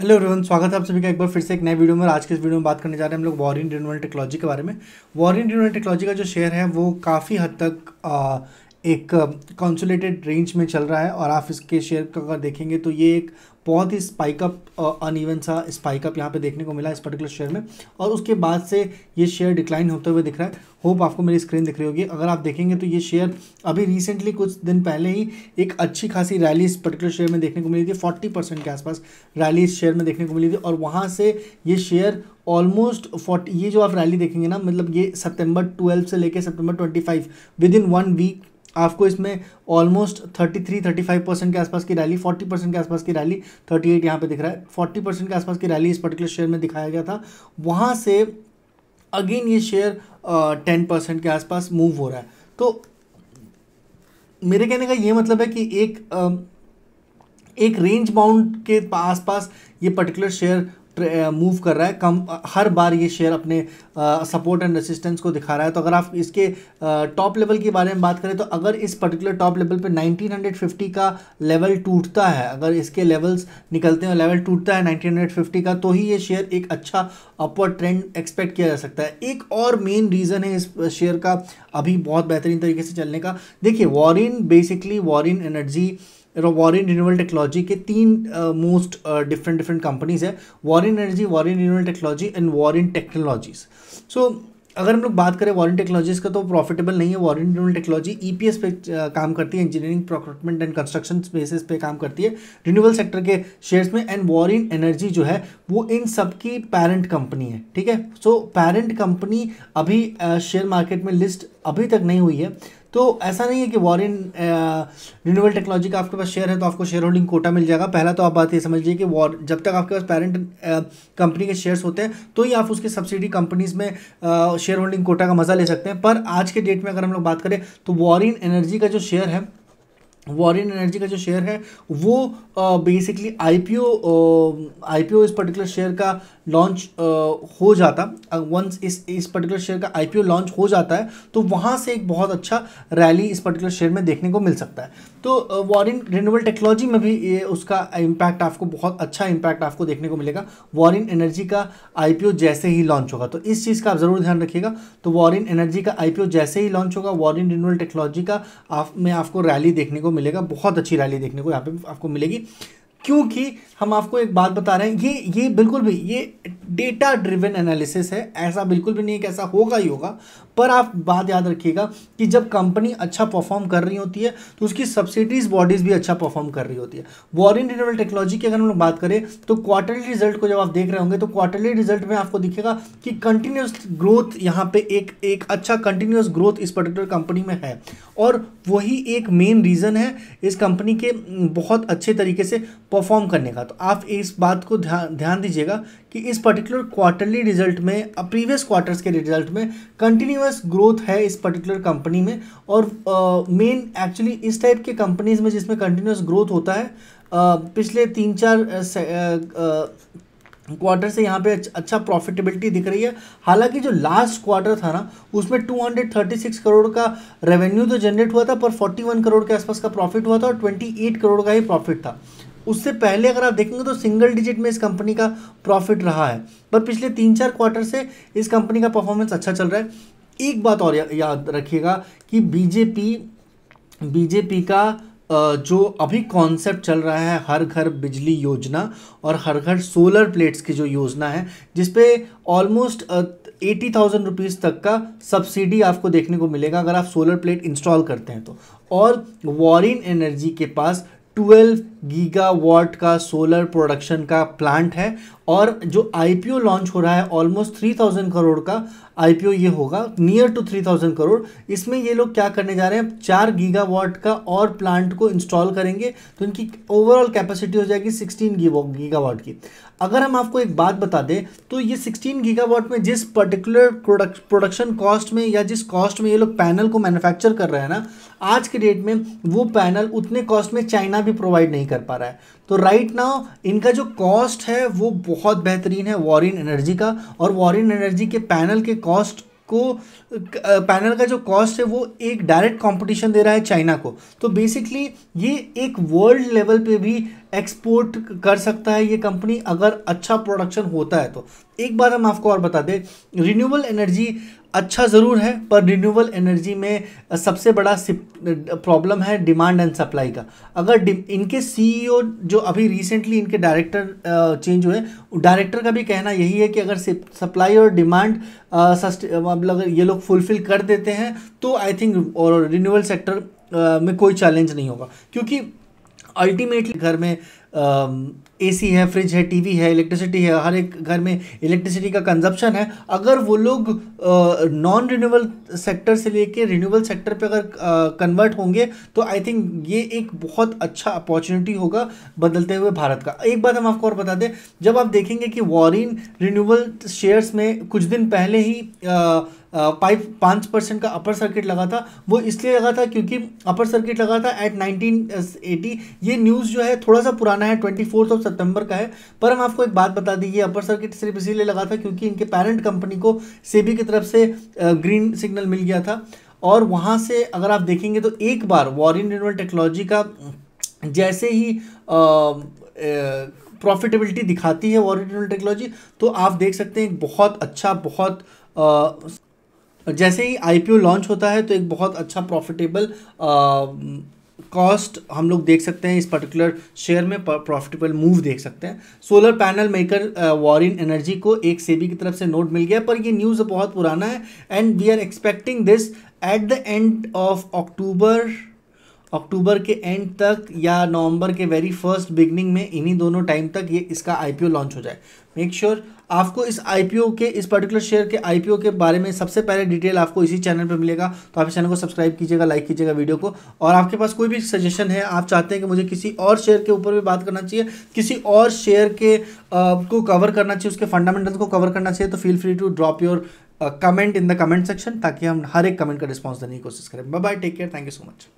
hello everyone स्वागत है आप सभी का एक बार फिर से एक नए वीडियो में आज के इस वीडियो में बात करने जा रहे हैं हम लोग वॉरिन ड्यूनल टेक्नोलॉजी के बारे में वॉरिन ड्यूनल टेक्नोलॉजी का जो शेयर है वो काफ़ी हद तक एक कॉन्सोलेटेड रेंज में चल रहा है और आप इसके शेयर का अगर देखेंगे तो ये एक बहुत ही स्पाइकअप अनइवन सा स्पाइकअप यहाँ पे देखने को मिला इस पर्टिकुलर शेयर में और उसके बाद से ये शेयर डिक्लाइन होते हुए दिख रहा है होप आपको मेरी स्क्रीन दिख रही होगी अगर आप देखेंगे तो ये शेयर अभी रिसेंटली कुछ दिन पहले ही एक अच्छी खासी रैली इस पर्टिकुलर शेयर में देखने को मिली थी फोर्टी परसेंट के आसपास रैली इस शेयर में देखने को मिली थी और वहाँ से ये शेयर ऑलमोस्ट फोर्टी ये जो आप रैली देखेंगे ना मतलब ये सितंबर ट्वेल्व से लेकर सितंबर five within one week आपको इसमें ऑलमोस्ट 33 35 परसेंट के आसपास की रैली 40 परसेंट के आसपास की रैली 38 एट यहाँ पर दिख रहा है 40 परसेंट के आसपास की रैली इस पर्टिकुलर शेयर में दिखाया गया था वहाँ से अगेन ये शेयर टेन परसेंट के आसपास मूव हो रहा है तो मेरे कहने का ये मतलब है कि एक uh, एक रेंज बाउंड के आसपास ये पर्टिकुलर शेयर मूव कर रहा है कम हर बार ये शेयर अपने सपोर्ट एंड रेसिस्टेंस को दिखा रहा है तो अगर आप इसके टॉप लेवल के बारे में बात करें तो अगर इस पर्टिकुलर टॉप लेवल पे 1950 का लेवल टूटता है अगर इसके लेवल्स निकलते हैं लेवल टूटता है 1950 का तो ही ये शेयर एक अच्छा अपवर्ड ट्रेंड एक्सपेक्ट किया जा सकता है एक और मेन रीज़न है इस शेयर का अभी बहुत बेहतरीन तरीके से चलने का देखिए Waaree basically Waaree energy Waaree renewable technology के तीन मोस्ट डिफरेंट डिफरेंट कंपनीज है Waaree energy Waaree renewable technology and Waaree technologies so अगर हम लोग बात करें वॉरेंट टेक्नोलॉजीज़ का तो प्रॉफिटेबल नहीं है टेक्नोलॉजी ई टेक्नोलॉजी एस पे काम करती है engineering procurement and construction basis पे काम करती है रिन्यूबल सेक्टर के शेयर्स में एंड वॉरिन एनर्जी जो है वो इन सब की पेरेंट कंपनी है ठीक है सो पेरेंट कंपनी अभी शेयर मार्केट में लिस्ट अभी तक नहीं हुई है तो ऐसा नहीं है कि वॉरेन रिन्यूअल टेक्नोलॉजी का आपके पास शेयर है तो आपको शेयर होल्डिंग कोटा मिल जाएगा पहला तो आप बात ये समझिए कि वॉर जब तक आपके पास पेरेंट कंपनी के शेयर्स होते हैं तो ही आप उसकी सब्सिडी कंपनीज में शेयर होल्डिंग कोटा का मज़ा ले सकते हैं पर आज के डेट में अगर हम लोग बात करें तो वॉरिन एनर्जी का जो शेयर है वॉरियन एनर्जी का जो शेयर है वो बेसिकली आईपीओ आईपीओ इस पर्टिकुलर शेयर का लॉन्च हो जाता वंस इस इस पर्टिकुलर शेयर का आईपीओ लॉन्च हो जाता है तो वहाँ से एक बहुत अच्छा रैली इस पर्टिकुलर शेयर में देखने को मिल सकता है तो वॉरिन रिन्यूएबल टेक्नोलॉजी में भी ये उसका इम्पैक्ट आपको बहुत अच्छा इम्पैक्ट आपको देखने को मिलेगा वॉरिन एनर्जी का आई जैसे ही लॉन्च होगा तो इस चीज़ का आप ज़रूर ध्यान रखिएगा तो वॉरिन एनर्जी का आई जैसे ही लॉन्च होगा वॉरिन रिन्यूएबल टेक्नोलॉजी का आप में आपको रैली देखने को मिलेगा बहुत अच्छी रैली देखने को यहाँ पे आपको मिलेगी क्योंकि हम आपको एक बात बता रहे हैं ये ये बिल्कुल भी ये डेटा ड्रिवन एनालिसिस है ऐसा बिल्कुल भी नहीं है कि ऐसा होगा ही होगा पर आप बात याद रखिएगा कि जब कंपनी अच्छा परफॉर्म कर रही होती है तो उसकी सब्सिडीज बॉडीज़ भी अच्छा परफॉर्म कर रही होती है वॉरिन रिनेबल टेक्नोलॉजी की अगर हम लोग बात करें तो क्वार्टरली रिजल्ट को जब आप देख रहे होंगे तो क्वार्टरली रिजल्ट में आपको दिखेगा कि कंटिन्यूस ग्रोथ यहाँ पे एक एक अच्छा कंटिन्यूस ग्रोथ इस पर्टिकुलर कंपनी में है और वही एक मेन रीज़न है इस कंपनी के बहुत अच्छे तरीके से परफॉर्म करने का तो आप इस बात को ध्यान ध्यान दीजिएगा कि इस पर्टिकुलर पर्टिकुलर क्वार्टरली रिजल्ट में प्रीवियस uh, क्वार्टर्स के रिजल्ट में कंटिन्यूस ग्रोथ है इस पर्टिकुलर कंपनी में और मेन uh, एक्चुअली इस टाइप के कंपनीज में जिसमें कंटिन्यूस ग्रोथ होता है uh, पिछले तीन चार uh, क्वार्टर uh, uh, से यहाँ पे अच्छा प्रॉफिटेबिलिटी दिख रही है हालांकि जो लास्ट क्वार्टर था ना उसमें 236 करोड़ का रेवेन्यू तो जनरेट हुआ था पर 41 करोड़ के आसपास का प्रॉफिट हुआ था और 28 करोड़ का ही प्रॉफिट था उससे पहले अगर आप देखेंगे तो सिंगल डिजिट में इस कंपनी का प्रॉफिट रहा है पर पिछले तीन चार क्वार्टर से इस कंपनी का परफॉर्मेंस अच्छा चल रहा है एक बात और या, याद रखिएगा कि बीजेपी बीजेपी का जो अभी कॉन्सेप्ट चल रहा है हर घर बिजली योजना और हर घर सोलर प्लेट्स की जो योजना है जिसपे ऑलमोस्ट एटी थाउजेंड रुपीज़ तक का सब्सिडी आपको देखने को मिलेगा अगर आप सोलर प्लेट इंस्टॉल करते हैं तो और वॉरिन एनर्जी के पास ट्वेल्व गीगावाट का सोलर प्रोडक्शन का प्लांट है और जो आईपीओ लॉन्च हो रहा है ऑलमोस्ट थ्री थाउजेंड करोड़ का आईपीओ ये होगा near to three thousand crore इसमें ये लोग क्या करने जा रहे हैं चार गीगावाट का और प्लांट को इंस्टॉल करेंगे तो इनकी ओवरऑल कैपेसिटी हो जाएगी सिक्सटीन गीगावाट की अगर हम आपको एक बात बता दें तो ये सिक्सटीन गीगावाट में जिस पर्टिकुलर प्रोडक्ट प्रोडक्शन कॉस्ट में या जिस कॉस्ट में ये लोग पैनल को मैन्युफैक्चर कर रहे हैं ना आज के डेट में वो पैनल उतने कॉस्ट में चाइना भी प्रोवाइड नहीं कर पा रहा है तो राइट नाउ इनका जो कॉस्ट है वो बहुत बेहतरीन है वॉरिन एनर्जी का और वॉरिन एनर्जी के पैनल के कॉस्ट को पैनल का जो कॉस्ट है वो एक डायरेक्ट कंपटीशन दे रहा है चाइना को तो बेसिकली ये एक वर्ल्ड लेवल पे भी एक्सपोर्ट कर सकता है ये कंपनी अगर अच्छा प्रोडक्शन होता है तो एक बार हम आपको और बता दें रिन्यूबल एनर्जी अच्छा ज़रूर है पर रिन्यूबल एनर्जी में सबसे बड़ा प्रॉब्लम है डिमांड एंड सप्लाई का अगर इनके सीईओ e जो अभी रिसेंटली इनके डायरेक्टर चेंज हुए डायरेक्टर का भी कहना यही है कि अगर सप्लाई और डिमांड मतलब अगर ये लोग फुलफिल कर देते हैं तो आई थिंक और रिन्यूबल सेक्टर में कोई चैलेंज नहीं होगा क्योंकि अल्टीमेटली घर में एसी है फ्रिज है टीवी है इलेक्ट्रिसिटी है हर एक घर में इलेक्ट्रिसिटी का कंजप्शन है अगर वो लोग नॉन रिन्यूएबल सेक्टर से लेके रिन्यूएबल सेक्टर पे अगर कन्वर्ट होंगे तो आई थिंक ये एक बहुत अच्छा अपॉर्चुनिटी होगा बदलते हुए भारत का एक बात हम आपको और बता दें जब आप देखेंगे कि वॉरिन रिन्यूएबल शेयर्स में कुछ दिन पहले ही पाइप पाँच परसेंट का अपर सर्किट लगा था वो इसलिए लगा था क्योंकि अपर सर्किट लगा था एट नाइनटीन एटी ये न्यूज़ जो है थोड़ा सा पुराना आना है ट्वेंटी फोर्थ ऑफ सितंबर का है पर हम आपको एक बात बता दी ये अपर सर्किट सिर्फ इसीलिए लगा था क्योंकि इनके पेरेंट कंपनी को सेबी की तरफ से ग्रीन सिग्नल मिल गया था और वहाँ से अगर आप देखेंगे तो एक बार वॉरिन रिनल टेक्नोलॉजी का जैसे ही प्रॉफिटेबिलिटी दिखाती है वॉरिन रिनल टेक्नोलॉजी तो आप देख सकते हैं बहुत अच्छा बहुत आ, जैसे ही आईपीओ लॉन्च होता है तो एक बहुत अच्छा प्रॉफिटेबल कॉस्ट हम लोग देख सकते हैं इस पर्टिकुलर शेयर में प्रॉफिटेबल मूव देख सकते हैं solar panel maker Waaree energy को एक सेबी की तरफ से नोट मिल गया पर ये न्यूज़ बहुत पुराना है and we are expecting this at the end of October October के एंड तक या नवंबर के वेरी फर्स्ट बिगनिंग में इन्हीं दोनों टाइम तक ये इसका आईपीओ लॉन्च हो जाए मेक श्योर sure आपको इस आईपीओ के इस पर्टिकुलर शेयर के आईपीओ के बारे में सबसे पहले डिटेल आपको इसी चैनल पर मिलेगा तो आप इस चैनल को सब्सक्राइब कीजिएगा लाइक कीजिएगा वीडियो को और आपके पास कोई भी सजेशन है आप चाहते हैं कि मुझे किसी और शेयर के ऊपर भी बात करना चाहिए किसी और शेयर के आ, को कवर करना चाहिए उसके फंडामेंटल्स को कवर करना चाहिए तो feel free to drop your comment in the comment section ताकि हम हर एक कमेंट का रिस्पॉन्स देने की कोशिश करें bye bye take care thank you so much